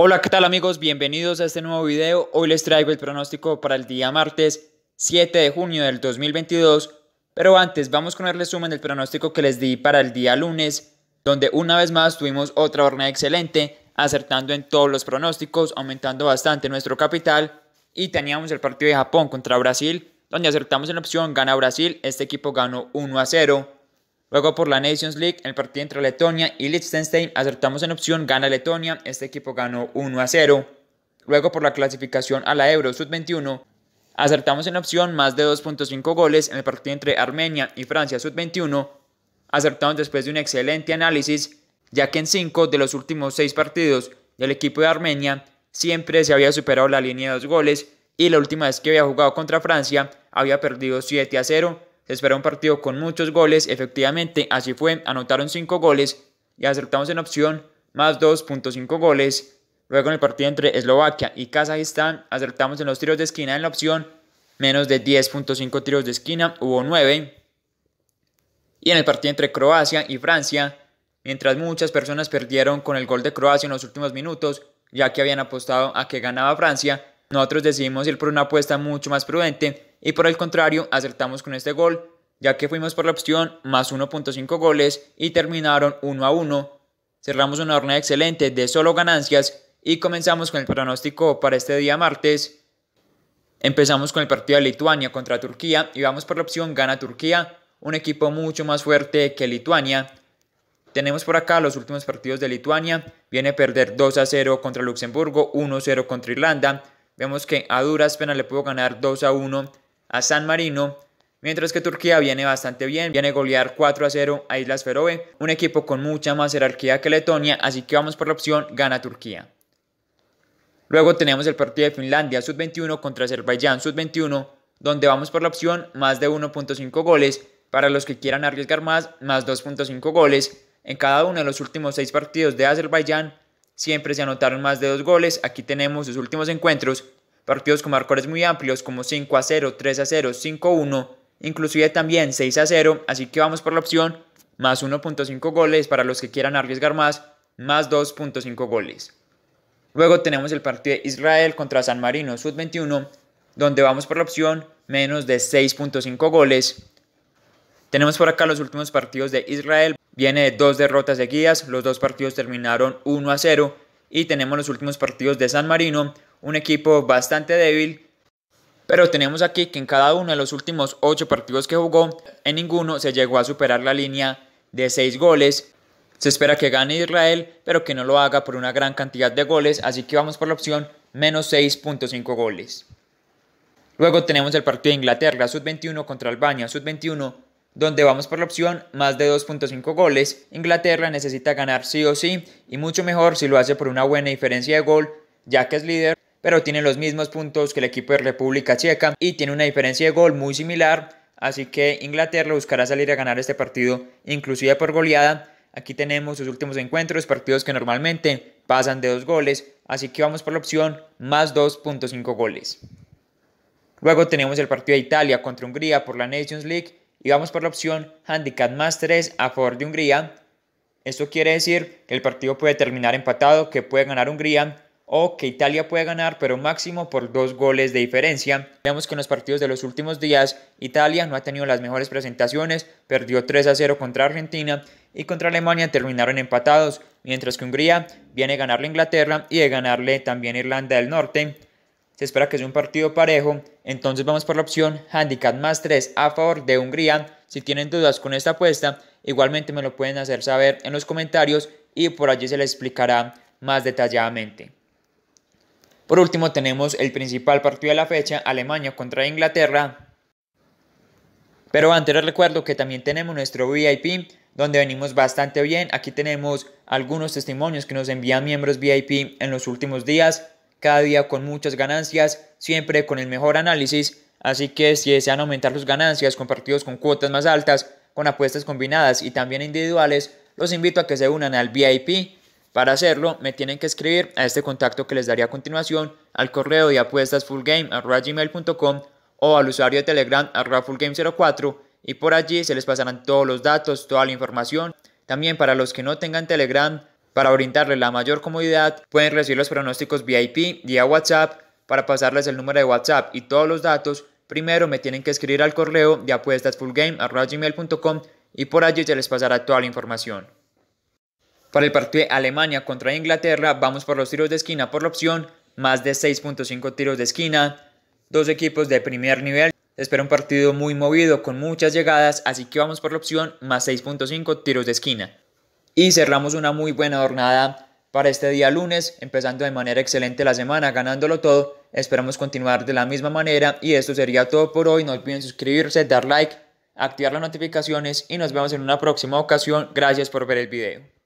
Hola, ¿qué tal amigos? Bienvenidos a este nuevo video. Hoy les traigo el pronóstico para el día martes 7 de junio del 2022. Pero antes, vamos con el resumen del pronóstico que les di para el día lunes, donde una vez más tuvimos otra jornada excelente, acertando en todos los pronósticos, aumentando bastante nuestro capital. Y teníamos el partido de Japón contra Brasil, donde acertamos en la opción gana Brasil. Este equipo ganó 1 a 0. Luego por la Nations League, el partido entre Letonia y Liechtenstein, acertamos en opción, gana Letonia, este equipo ganó 1 a 0. Luego por la clasificación a la Euro Sub-21, acertamos en opción más de 2.5 goles en el partido entre Armenia y Francia Sub-21, acertamos después de un excelente análisis, ya que en 5 de los últimos 6 partidos del equipo de Armenia siempre se había superado la línea de 2 goles y la última vez que había jugado contra Francia había perdido 7 a 0 se espera un partido con muchos goles, efectivamente, así fue, anotaron 5 goles y acertamos en opción más 2.5 goles. Luego en el partido entre Eslovaquia y Kazajistán acertamos en los tiros de esquina en la opción menos de 10.5 tiros de esquina, hubo 9. Y en el partido entre Croacia y Francia, mientras muchas personas perdieron con el gol de Croacia en los últimos minutos, ya que habían apostado a que ganaba Francia, nosotros decidimos ir por una apuesta mucho más prudente y por el contrario acertamos con este gol, ya que fuimos por la opción más 1.5 goles y terminaron 1 a 1. Cerramos una jornada excelente de solo ganancias y comenzamos con el pronóstico para este día martes. Empezamos con el partido de Lituania contra Turquía y vamos por la opción gana Turquía, un equipo mucho más fuerte que Lituania. Tenemos por acá los últimos partidos de Lituania, viene a perder 2 a 0 contra Luxemburgo, 1 a 0 contra Irlanda. Vemos que a duras penas le pudo ganar 2 a 1 a San Marino, mientras que Turquía viene bastante bien, viene a golear 4 a 0 a Islas Feroe, un equipo con mucha más jerarquía que Letonia, así que vamos por la opción gana Turquía. Luego tenemos el partido de Finlandia sub-21 contra Azerbaiyán sub-21, donde vamos por la opción más de 1.5 goles, para los que quieran arriesgar más, más 2.5 goles. En cada uno de los últimos 6 partidos de Azerbaiyán siempre se anotaron más de 2 goles, aquí tenemos sus últimos encuentros, partidos con marcadores muy amplios como 5 a 0, 3 a 0, 5 a 1, inclusive también 6 a 0, así que vamos por la opción más 1.5 goles para los que quieran arriesgar más, más 2.5 goles. Luego tenemos el partido de Israel contra San Marino Sud 21, donde vamos por la opción menos de 6.5 goles. Tenemos por acá los últimos partidos de Israel, viene de dos derrotas seguidas, los dos partidos terminaron 1 a 0 y tenemos los últimos partidos de San Marino, un equipo bastante débil. Pero tenemos aquí que en cada uno de los últimos 8 partidos que jugó, en ninguno se llegó a superar la línea de 6 goles. Se espera que gane Israel, pero que no lo haga por una gran cantidad de goles, así que vamos por la opción menos 6.5 goles. Luego tenemos el partido de Inglaterra, sub-21 contra Albania, sub-21, donde vamos por la opción más de 2.5 goles. Inglaterra necesita ganar sí o sí, y mucho mejor si lo hace por una buena diferencia de gol, ya que es líder pero tiene los mismos puntos que el equipo de República Checa y tiene una diferencia de gol muy similar, así que Inglaterra buscará salir a ganar este partido, inclusive por goleada. Aquí tenemos sus últimos encuentros, partidos que normalmente pasan de dos goles, así que vamos por la opción más 2.5 goles. Luego tenemos el partido de Italia contra Hungría por la Nations League y vamos por la opción handicap más 3 a favor de Hungría. Esto quiere decir que el partido puede terminar empatado, que puede ganar Hungría o que Italia puede ganar, pero máximo por dos goles de diferencia. Vemos que en los partidos de los últimos días Italia no ha tenido las mejores presentaciones, perdió 3 a 0 contra Argentina y contra Alemania terminaron empatados, mientras que Hungría viene a ganarle a Inglaterra y de ganarle también Irlanda del Norte. Se espera que sea un partido parejo, entonces vamos por la opción handicap más 3 a favor de Hungría. Si tienen dudas con esta apuesta, igualmente me lo pueden hacer saber en los comentarios y por allí se les explicará más detalladamente. Por último tenemos el principal partido de la fecha, Alemania contra Inglaterra. Pero antes les recuerdo que también tenemos nuestro VIP donde venimos bastante bien. Aquí tenemos algunos testimonios que nos envían miembros VIP en los últimos días, cada día con muchas ganancias, siempre con el mejor análisis. Así que si desean aumentar sus ganancias con partidos con cuotas más altas, con apuestas combinadas y también individuales, los invito a que se unan al VIP para hacerlo, me tienen que escribir a este contacto que les daré a continuación, al correo de Apuestas apuestasfullgame.com o al usuario de Telegram fullgame04 y por allí se les pasarán todos los datos, toda la información. También para los que no tengan Telegram, para brindarles la mayor comodidad, pueden recibir los pronósticos VIP vía WhatsApp. Para pasarles el número de WhatsApp y todos los datos, primero me tienen que escribir al correo de Apuestas apuestasfullgame.com y por allí se les pasará toda la información. Para el partido de Alemania contra Inglaterra, vamos por los tiros de esquina por la opción, más de 6.5 tiros de esquina, dos equipos de primer nivel. Espera un partido muy movido con muchas llegadas, así que vamos por la opción más 6.5 tiros de esquina. Y cerramos una muy buena jornada para este día lunes, empezando de manera excelente la semana, ganándolo todo. Esperamos continuar de la misma manera y esto sería todo por hoy. No olviden suscribirse, dar like, activar las notificaciones y nos vemos en una próxima ocasión. Gracias por ver el video.